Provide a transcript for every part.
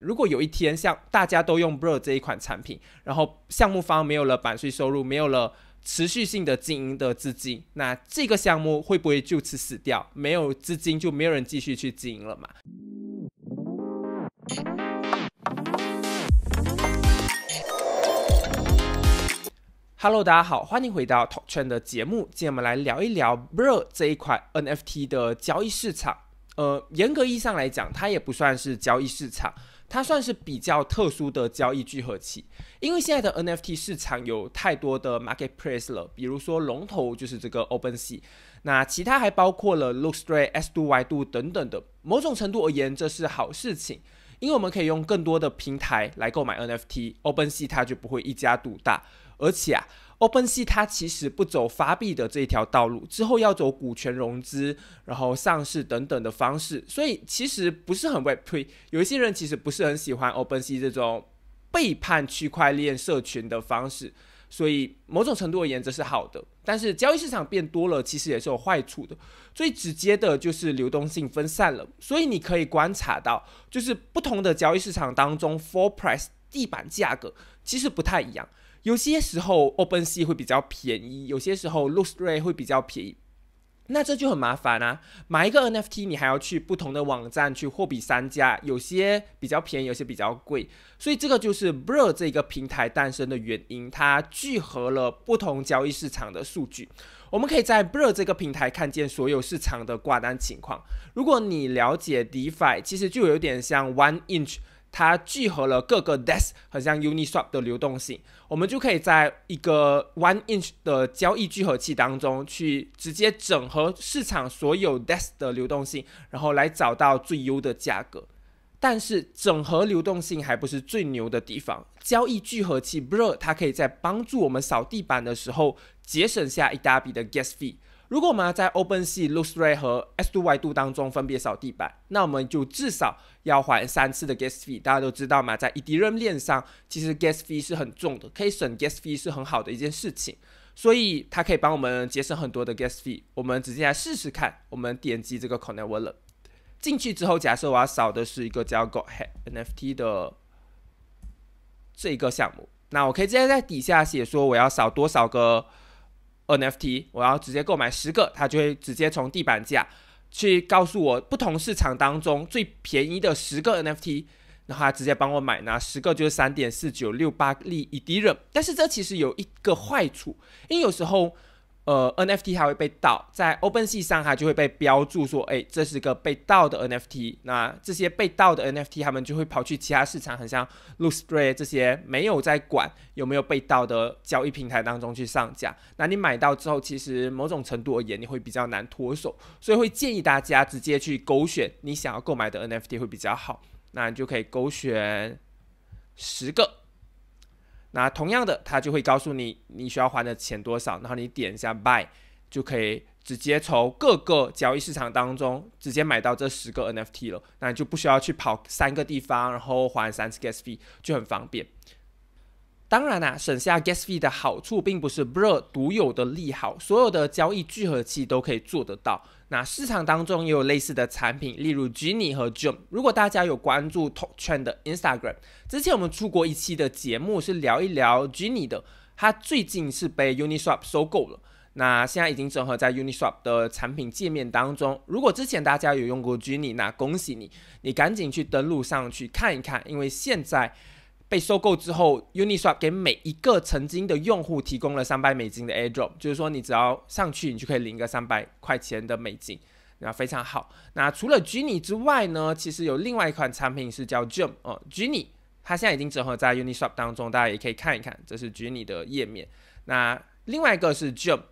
如果有一天，像大家都用 b r u 这一款产品，然后项目方没有了版税收入，没有了持续性的经营的资金，那这个项目会不会就此死掉？没有资金，就没有人继续去经营了嘛？Hello，大家好，欢迎回到 t a l k q u n 的节目，今天我们来聊一聊 b r u 这一款 NFT 的交易市场。呃，严格意义上来讲，它也不算是交易市场。它算是比较特殊的交易聚合器，因为现在的 NFT 市场有太多的 marketplace 了，比如说龙头就是这个 OpenSea，那其他还包括了 Looksray t、S2Y、Do 等等的。某种程度而言，这是好事情，因为我们可以用更多的平台来购买 NFT。OpenSea 它就不会一家独大。而且啊，Open Sea 它其实不走发币的这一条道路，之后要走股权融资、然后上市等等的方式，所以其实不是很被推。有一些人其实不是很喜欢 Open Sea 这种背叛区块链社群的方式，所以某种程度而言这是好的。但是交易市场变多了，其实也是有坏处的。最直接的就是流动性分散了，所以你可以观察到，就是不同的交易市场当中 f o o r Price 地板价格其实不太一样。有些时候 OpenSea 会比较便宜，有些时候 Lootre 会比较便宜，那这就很麻烦啊！买一个 NFT 你还要去不同的网站去货比三家，有些比较便宜，有些比较贵，所以这个就是 b u r 这个平台诞生的原因，它聚合了不同交易市场的数据，我们可以在 b u r 这个平台看见所有市场的挂单情况。如果你了解 DeFi，其实就有点像 Oneinch。它聚合了各个 d e t h 和像 Uniswap 的流动性，我们就可以在一个 Oneinch 的交易聚合器当中去直接整合市场所有 d e t h 的流动性，然后来找到最优的价格。但是整合流动性还不是最牛的地方，交易聚合器 Bro 它可以在帮助我们扫地板的时候节省下一大笔的 gas Fee。如果我们要在 OpenSea、l o o t r y 和 s Two y 度当中分别扫地板，那我们就至少要还三次的 Gas Fee。大家都知道嘛，在 Ethereum 链上，其实 Gas Fee 是很重的，可以省 Gas Fee 是很好的一件事情，所以它可以帮我们节省很多的 Gas Fee。我们直接来试试看，我们点击这个 Connect Wallet，进去之后，假设我要扫的是一个叫 g o Hat NFT 的这一个项目，那我可以直接在底下写说我要扫多少个。NFT，我要直接购买十个，它就会直接从地板价去告诉我不同市场当中最便宜的十个 NFT，然后它直接帮我买，那十个就是三点四九六八利 e D 润。但是这其实有一个坏处，因为有时候。呃，NFT 还会被盗，在 OpenSea 上还就会被标注说，哎，这是个被盗的 NFT。那这些被盗的 NFT，他们就会跑去其他市场，很像 LootSpray 这些没有在管有没有被盗的交易平台当中去上架。那你买到之后，其实某种程度而言，你会比较难脱手，所以会建议大家直接去勾选你想要购买的 NFT 会比较好。那你就可以勾选十个。那同样的，他就会告诉你你需要还的钱多少，然后你点一下 buy，就可以直接从各个交易市场当中直接买到这十个 NFT 了，那就不需要去跑三个地方，然后还三次 gas fee 就很方便。当然啦，省下 gas 费的好处并不是 b r a 独有的利好，所有的交易聚合器都可以做得到。那市场当中也有类似的产品，例如 g i n i 和 j u m 如果大家有关注 Top Trend 的 Instagram，之前我们出过一期的节目是聊一聊 g i n i 的，它最近是被 Uniswap 收购了，那现在已经整合在 Uniswap 的产品界面当中。如果之前大家有用过 g i n i 那恭喜你，你赶紧去登录上去看一看，因为现在。被收购之后，Uniswap 给每一个曾经的用户提供了三百美金的 airdrop，就是说你只要上去，你就可以领一个三百块钱的美金，那非常好。那除了 g u n i y 之外呢，其实有另外一款产品是叫 Jump 哦 g u n i y 它现在已经整合在 Uniswap 当中，大家也可以看一看，这是 g u n i y 的页面。那另外一个是 Jump，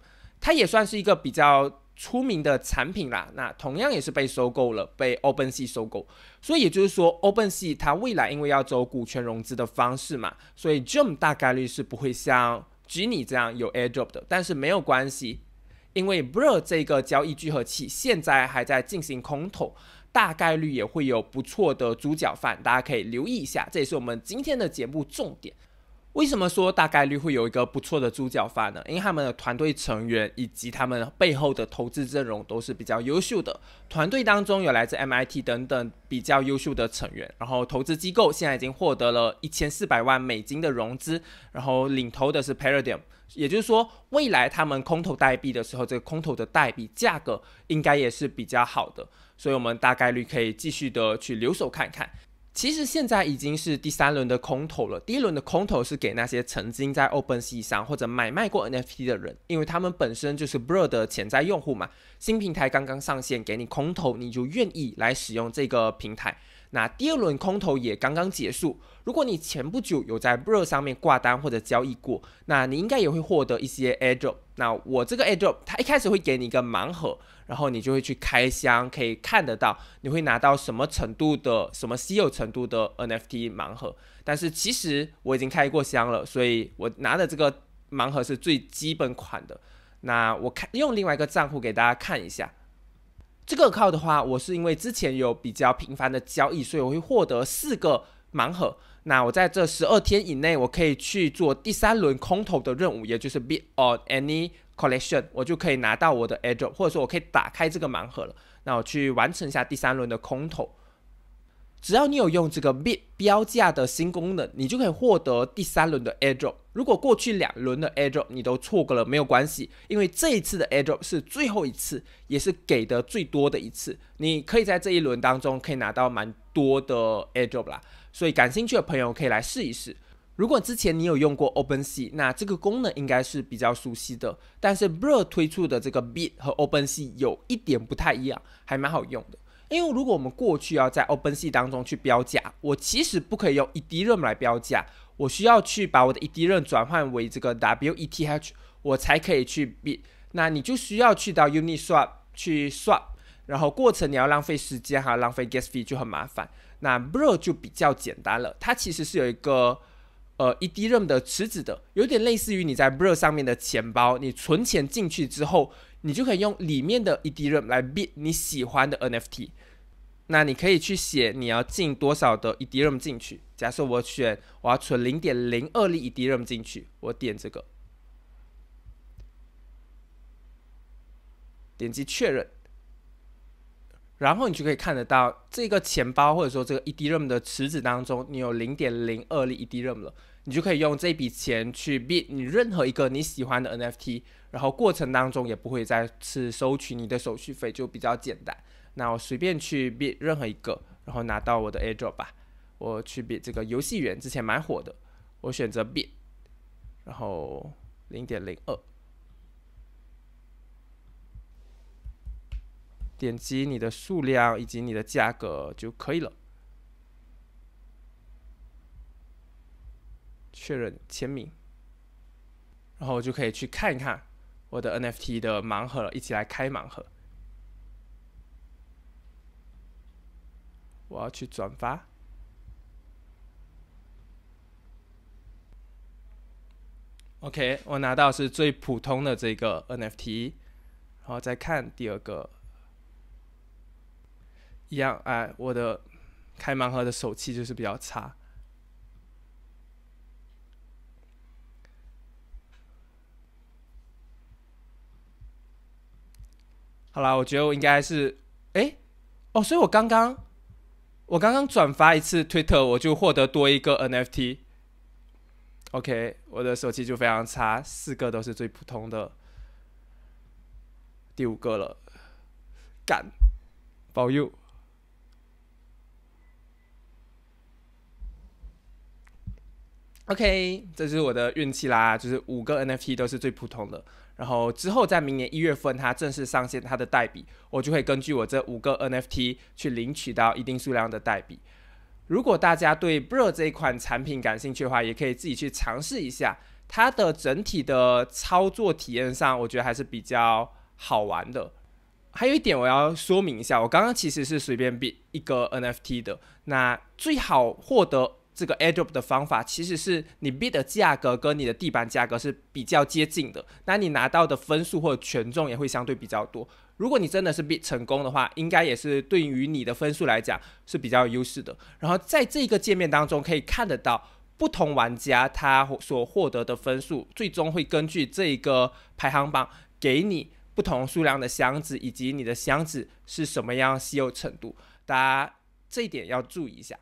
它也算是一个比较。出名的产品啦，那同样也是被收购了，被 OpenSea 收购。所以也就是说，OpenSea 它未来因为要走股权融资的方式嘛，所以 Jump 大概率是不会像 Jimmy 这样有 AirDrop 的。但是没有关系，因为 Blur 这个交易聚合器现在还在进行空投，大概率也会有不错的猪脚饭，大家可以留意一下。这也是我们今天的节目重点。为什么说大概率会有一个不错的猪脚饭呢？因为他们的团队成员以及他们背后的投资阵容都是比较优秀的，团队当中有来自 MIT 等等比较优秀的成员，然后投资机构现在已经获得了一千四百万美金的融资，然后领投的是 Paradigm，也就是说未来他们空投代币的时候，这个空投的代币价格应该也是比较好的，所以我们大概率可以继续的去留守看看。其实现在已经是第三轮的空投了。第一轮的空投是给那些曾经在 OpenSea 上或者买卖过 NFT 的人，因为他们本身就是 b r o d 的潜在用户嘛。新平台刚刚上线，给你空投，你就愿意来使用这个平台。那第二轮空头也刚刚结束。如果你前不久有在 b r o 上面挂单或者交易过，那你应该也会获得一些 Ado r。p 那我这个 Ado，r p 它一开始会给你一个盲盒，然后你就会去开箱，可以看得到你会拿到什么程度的、什么稀有程度的 NFT 盲盒。但是其实我已经开过箱了，所以我拿的这个盲盒是最基本款的。那我看用另外一个账户给大家看一下。这个靠的话，我是因为之前有比较频繁的交易，所以我会获得四个盲盒。那我在这十二天以内，我可以去做第三轮空投的任务，也就是 be on any collection，我就可以拿到我的 edge，或者说我可以打开这个盲盒了。那我去完成一下第三轮的空投。只要你有用这个 bid 标价的新功能，你就可以获得第三轮的 adro。如果过去两轮的 adro 你都错过了，没有关系，因为这一次的 adro 是最后一次，也是给的最多的一次。你可以在这一轮当中可以拿到蛮多的 adro 啦。所以感兴趣的朋友可以来试一试。如果之前你有用过 OpenSea，那这个功能应该是比较熟悉的。但是 Blur 推出的这个 bid 和 OpenSea 有一点不太一样，还蛮好用的。因为如果我们过去要在 OpenSea 当中去标价，我其实不可以用 EDRM 来标价，我需要去把我的 EDRM 转换为这个 WETH，我才可以去 bid。那你就需要去到 Uniswap 去 swap，然后过程你要浪费时间哈，浪费 gas 费就很麻烦。那 BRO 就比较简单了，它其实是有一个呃 EDRM 的池子的，有点类似于你在 BRO 上面的钱包，你存钱进去之后。你就可以用里面的 e 太 m 来 bid 你喜欢的 NFT。那你可以去写你要进多少的 e 太 m 进去。假设我选我要存零点零二粒 e 太 m 进去，我点这个，点击确认，然后你就可以看得到这个钱包或者说这个 e 太 m 的池子当中，你有零点零二粒 e 太 m 了。你就可以用这笔钱去 bid 你任何一个你喜欢的 NFT，然后过程当中也不会再次收取你的手续费，就比较简单。那我随便去 bid 任何一个，然后拿到我的 a r d r o p 吧。我去 bid 这个游戏园之前蛮火的，我选择 bid，然后零点零二，点击你的数量以及你的价格就可以了。确认签名，然后我就可以去看一看我的 NFT 的盲盒，一起来开盲盒。我要去转发。OK，我拿到是最普通的这个 NFT，然后再看第二个，一样哎，我的开盲盒的手气就是比较差。好啦，我觉得我应该是，哎，哦，所以我刚刚，我刚刚转发一次推特，我就获得多一个 NFT。OK，我的手气就非常差，四个都是最普通的，第五个了，干，保佑。OK，这就是我的运气啦，就是五个 NFT 都是最普通的。然后之后在明年一月份，它正式上线它的代币，我就会根据我这五个 NFT 去领取到一定数量的代币。如果大家对 b r i 这一款产品感兴趣的话，也可以自己去尝试一下。它的整体的操作体验上，我觉得还是比较好玩的。还有一点我要说明一下，我刚刚其实是随便比一个 NFT 的，那最好获得。这个 adobe 的方法其实是你 bid 的价格跟你的地板价格是比较接近的，那你拿到的分数或者权重也会相对比较多。如果你真的是 bid 成功的话，应该也是对于你的分数来讲是比较有优势的。然后在这个界面当中可以看得到不同玩家他所获得的分数，最终会根据这一个排行榜给你不同数量的箱子，以及你的箱子是什么样稀有程度，大家这一点要注意一下。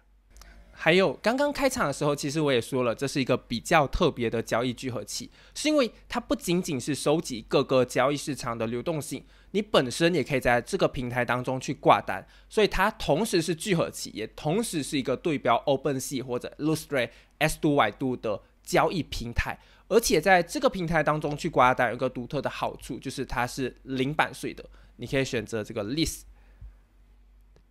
还有刚刚开场的时候，其实我也说了，这是一个比较特别的交易聚合器，是因为它不仅仅是收集各个交易市场的流动性，你本身也可以在这个平台当中去挂单，所以它同时是聚合器，也同时是一个对标 OpenSea 或者 l u s t a e s 2 y 度的交易平台，而且在这个平台当中去挂单有一个独特的好处，就是它是零版税的，你可以选择这个 List。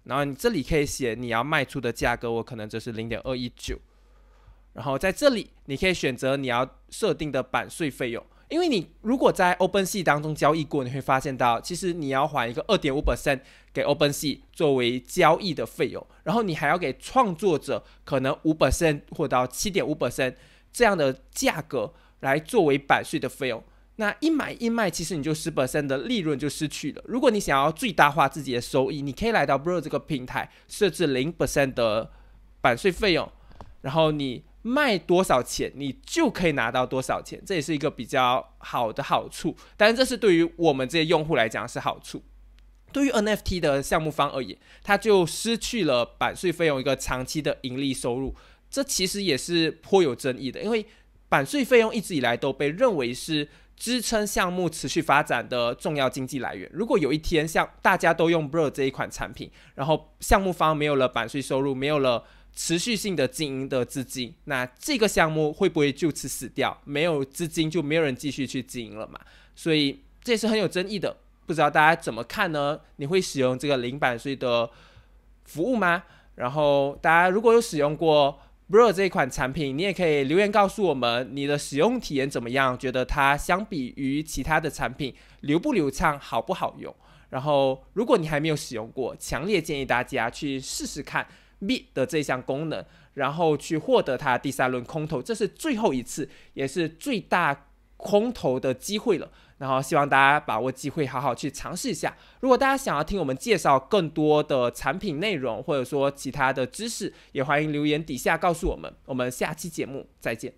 然后你这里可以写你要卖出的价格，我可能就是零点二一九。然后在这里你可以选择你要设定的版税费用，因为你如果在 OpenSea 当中交易过，你会发现到其实你要还一个二点五 percent 给 OpenSea 作为交易的费用，然后你还要给创作者可能五 percent 或到七点五 percent 这样的价格来作为版税的费用。那一买一卖，其实你就十 percent 的利润就失去了。如果你想要最大化自己的收益，你可以来到 b r o 这个平台，设置零 percent 的版税费用，然后你卖多少钱，你就可以拿到多少钱，这也是一个比较好的好处。但是这是对于我们这些用户来讲是好处，对于 NFT 的项目方而言，他就失去了版税费用一个长期的盈利收入，这其实也是颇有争议的，因为版税费用一直以来都被认为是。支撑项目持续发展的重要经济来源。如果有一天，像大家都用 Bro 这一款产品，然后项目方没有了版税收入，没有了持续性的经营的资金，那这个项目会不会就此死掉？没有资金，就没有人继续去经营了嘛。所以这也是很有争议的，不知道大家怎么看呢？你会使用这个零版税的服务吗？然后大家如果有使用过。Bro 这一款产品，你也可以留言告诉我们你的使用体验怎么样？觉得它相比于其他的产品流不流畅，好不好用？然后，如果你还没有使用过，强烈建议大家去试试看 B 的这项功能，然后去获得它第三轮空投，这是最后一次，也是最大。空投的机会了，然后希望大家把握机会，好好去尝试一下。如果大家想要听我们介绍更多的产品内容，或者说其他的知识，也欢迎留言底下告诉我们。我们下期节目再见。